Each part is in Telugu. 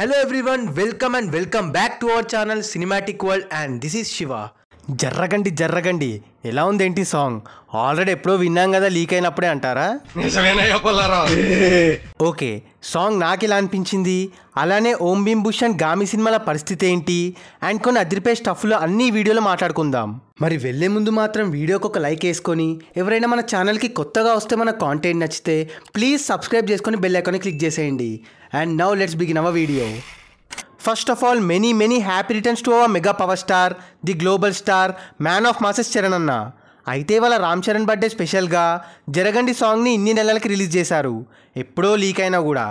Hello everyone, welcome and welcome back to our channel Cinematic World and this is Shiva. జర్రగండి జర్రగండి ఎలా ఉందేంటి సాంగ్ ఆల్రెడీ ఎప్పుడో విన్నాం కదా లీక్ అయినప్పుడే అంటారా ఓకే సాంగ్ నాకు ఇలా అనిపించింది అలానే ఓం భీమ్ భూషణ్ గామి సినిమాల పరిస్థితి ఏంటి అండ్ కొన్ని అదిరిపే స్టఫ్లో అన్ని వీడియోలు మాట్లాడుకుందాం మరి వెళ్ళే ముందు మాత్రం వీడియోకి ఒక లైక్ వేసుకొని ఎవరైనా మన ఛానల్కి కొత్తగా వస్తే మన కాంటెంట్ నచ్చితే ప్లీజ్ సబ్స్క్రైబ్ చేసుకొని బెల్ క్లిక్ చేసేయండి and now let's begin our video first of all many many happy returns to our mega power star the global star man of masses Charan అన్న అయితే వాళ్ళ రామ్ చరణ్ బర్త్డే స్పెషల్గా జరగండి సాంగ్ని ఇన్ని నెలలకి రిలీజ్ చేశారు ఎప్పుడో లీక్ అయినా కూడా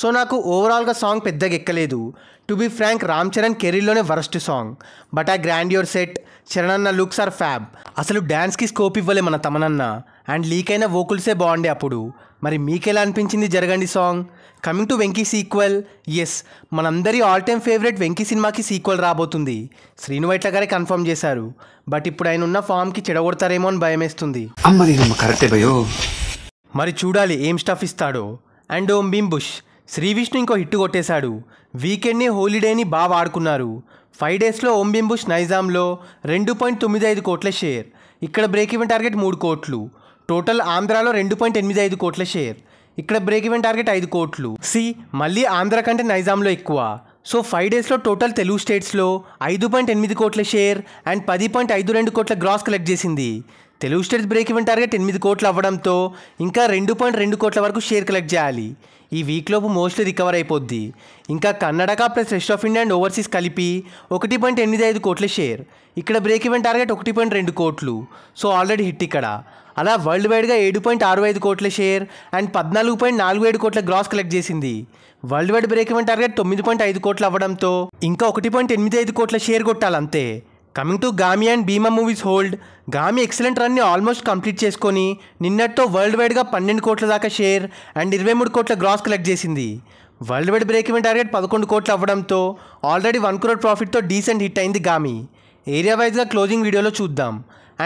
సో నాకు ఓవరాల్గా సాంగ్ పెద్దగా ఎక్కలేదు to be frank Ram Charan కెరీర్లోనే వరస్ట్ సాంగ్ బట్ ఆ గ్రాండ్ యువర్ సెట్ చరణ్ అన్న లుక్స్ ఆర్ ఫ్యాబ్ అసలు డ్యాన్స్కి స్కోప్ ఇవ్వలే మన తమనన్న అండ్ లీక్ అయిన వోకుల్సే బాగుండే అప్పుడు మరి మీకెలా అనిపించింది Jaragandi song coming to Venky sequel yes మనందరి ఆల్ టైమ్ ఫేవరెట్ వెంకీ సినిమాకి సీక్వెల్ రాబోతుంది శ్రీను వైట్ల గారే కన్ఫర్మ్ చేశారు బట్ ఇప్పుడు ఆయన ఉన్న ఫామ్కి చెడగొడతారేమో అని భయమేస్తుంది మరి చూడాలి ఏం స్టఫ్ ఇస్తాడో అండ్ ఓం భీమ్ బుష్ శ్రీ విష్ణు ఇంకో హిట్ కొట్టేశాడు వీకెండ్ని హోలీడేని బాగా ఆడుకున్నారు ఫైవ్ డేస్లో ఓం బింబుష్ నైజాంలో రెండు పాయింట్ తొమ్మిది ఐదు కోట్ల షేర్ ఇక్కడ బ్రేక్ ఈవెన్ టార్గెట్ మూడు కోట్లు టోటల్ ఆంధ్రాలో రెండు పాయింట్ ఎనిమిది ఐదు కోట్ల షేర్ ఇక్కడ బ్రేక్ ఈవెన్ టార్గెట్ ఐదు కోట్లు సి మళ్ళీ ఆంధ్ర కంటే నైజాంలో ఎక్కువ సో ఫైవ్ డేస్లో టోటల్ తెలుగు స్టేట్స్లో ఐదు పాయింట్ ఎనిమిది కోట్ల షేర్ అండ్ పది పాయింట్ ఐదు రెండు కోట్ల గ్రాస్ కలెక్ట్ చేసింది Telugu states break even target ఎనిమిది కోట్లు అవ్వడంతో ఇంకా రెండు పాయింట్ రెండు కోట్ల వరకు షేర్ కలెక్ట్ చేయాలి ఈ వీక్లోపు మోస్ట్లీ రికవర్ అయిపోద్ది ఇంకా కన్నడక plus rest of India and overseas కలిపి ఒకటి పాయింట్ ఎనిమిది ఐదు కోట్ల షేర్ ఇక్కడ బ్రేక్ ఈవెన్ టార్గెట్ ఒకటి పాయింట్ రెండు కోట్లు సో ఆల్రెడీ హిట్ ఇక్కడ అలా వరల్డ్ వైడ్గా ఏడు పాయింట్ అరవై ఐదు కోట్ల షేర్ అండ్ పద్నాలుగు పాయింట్ నాలుగు ఏడు కోట్ల గ్రాస్ కలెక్ట్ చేసింది worldwide break even target తొమ్మిది పాయింట్ ఐదు కోట్లు అవ్వడంతో ఇంకా ఒకటి పాయింట్ ఎనిమిది ఐదు కోట్ల షేర్ కొట్టాలంతే coming to Gaami and Bhimaa movies hold Gaami excellent రన్ని ఆల్మోస్ట్ కంప్లీట్ చేసుకొని నిన్నటితో వరల్డ్ వైడ్గా పన్నెండు కోట్ల దాకా షేర్ అండ్ ఇరవై మూడు కోట్ల గ్రాస్ కలెక్ట్ చేసింది worldwide break even target పదకొండు కోట్లు అవ్వడంతో ఆల్రెడీ వన్ క్రోర్ ప్రాఫిట్తో డీసెంట్ హిట్ అయింది గామి ఏరియా వైజ్గా క్లోజింగ్ వీడియోలో చూద్దాం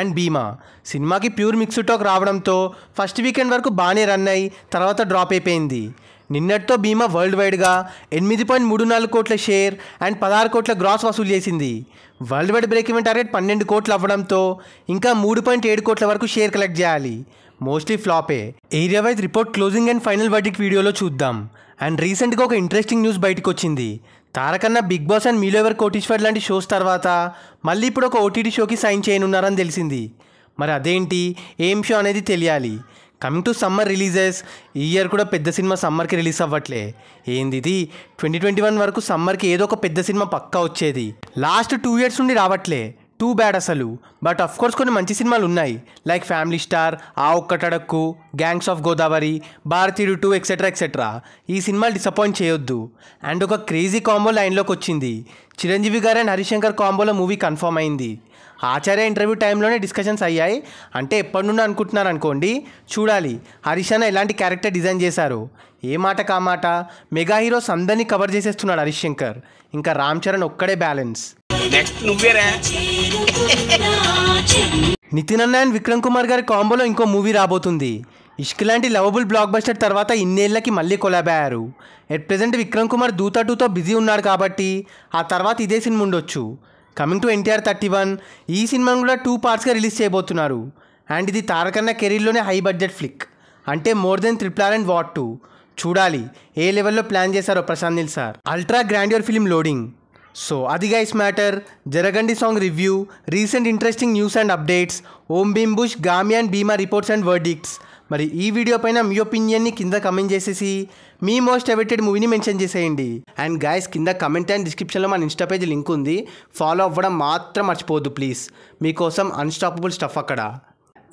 అండ్ భీమా సినిమాకి ప్యూర్ మిక్స్ టాక్ రావడంతో ఫస్ట్ వీకెండ్ వరకు బాగానే రన్ అయ్యి తర్వాత డ్రాప్ అయిపోయింది నిన్నటితో బీమా వరల్డ్ వైడ్గా ఎనిమిది పాయింట్ మూడు నాలుగు కోట్ల షేర్ అండ్ పదహారు కోట్ల గ్రాస్ వసూలు చేసింది worldwide break even target పన్నెండు కోట్లు అవ్వడంతో ఇంకా మూడు పాయింట్ ఏడు కోట్ల వరకు షేర్ కలెక్ట్ చేయాలి మోస్ట్లీ ఫ్లాపే area wise report closing and final verdict వీడియోలో చూద్దాం అండ్ రీసెంట్గా ఒక ఇంట్రెస్టింగ్ న్యూస్ బయటకు వచ్చింది తారకన్న బిగ్ బాస్ అండ్ మీలో ఎవరు కోటీశ్వర్ లాంటి షోస్ తర్వాత మళ్ళీ ఇప్పుడు ఒక ఓటీటీ షోకి సైన్ చేయనున్నారని తెలిసింది మరి అదేంటి ఏం షో అనేది తెలియాలి కమింగ్ టు సమ్మర్ రిలీజెస్ ఈ ఇయర్ కూడా పెద్ద సినిమా సమ్మర్కి రిలీజ్ అవ్వట్లే ఏంది ఇది ట్వంటీ ట్వంటీ వన్ వరకు సమ్మర్కి ఏదో ఒక పెద్ద సినిమా పక్కా వచ్చేది లాస్ట్ టూ ఇయర్స్ నుండి రావట్లే టూ బ్యాడ్ అసలు బట్ అఫ్ కోర్స్ కొన్ని మంచి సినిమాలు ఉన్నాయి లైక్ ఫ్యామిలీ స్టార్ ఆ ఒక్కటడక్కు గ్యాంగ్స్ ఆఫ్ గోదావరి భారతీయుడు టూ ఎక్సెట్రా ఎక్సెట్రా ఈ సినిమాలు డిసప్పాయింట్ చేయొద్దు అండ్ ఒక క్రేజీ కాంబో లైన్లోకి వచ్చింది చిరంజీవి గారు అండ్ హరిశంకర్ కాంబోలో మూవీ కన్ఫర్మ్ అయింది ఆచార్య ఇంటర్వ్యూ టైంలోనే డిస్కషన్స్ అయ్యాయి అంటే ఎప్పటి నుండి అనుకుంటున్నారు అనుకోండి చూడాలి హరీష్ అన్న ఎలాంటి క్యారెక్టర్ డిజైన్ చేశారు ఏ మాట కా మాట మెగా హీరోస్ అందరినీ కవర్ చేసేస్తున్నాడు హరిశంకర్ శంకర్ ఇంకా రామ్ చరణ్ ఒక్కడే బ్యాలెన్స్ నెక్స్ట్ నువ్వేరా నితిన్ అన్న అండ్ విక్రమ్ కుమార్ గారి కాంబోలో ఇంకో మూవీ రాబోతుంది ఇష్క్ లాంటి లవబుల్ బ్లాక్ బస్టర్ తర్వాత ఇన్నేళ్లకి మళ్ళీ కొలాబయ్యారు ఎట్ ప్రజెంట్ విక్రమ్ కుమార్ దూత టూతో బిజీ ఉన్నాడు కాబట్టి ఆ తర్వాత ఇదే సినిమా ఉండొచ్చు coming to NTR thirty one ఈ సినిమాను కూడా టూ పార్ట్స్గా రిలీజ్ చేయబోతున్నారు అండ్ ఇది తారకన్న కెరీర్లోనే హై బడ్జెట్ ఫ్లిక్ అంటే more than R and what two చూడాలి ఏ లెవెల్లో ప్లాన్ చేశారో Prashanth Neel sir ultra grandeur film loading so అది guys matter Jaragandi song review recent interesting news and updates Om Bheem Bush గామియాన్ బీమా రిపోర్ట్స్ అండ్ వర్డిక్ట్స్ మరి ఈ వీడియో పైన మీ ఒపీనియన్ని కింద కమెంట్ చేసేసి మీ మోస్ట్ ఎవెటెడ్ మూవీని మెన్షన్ చేసేయండి అండ్ గాయస్ కింద కమెంట్ అండ్ డిస్క్రిప్షన్లో మన ఇన్స్టా పేజ్ లింక్ ఉంది ఫాలో అవ్వడం మాత్రం మర్చిపోవద్దు ప్లీజ్ మీకోసం అన్స్టాపబుల్ స్టఫ్ అక్కడ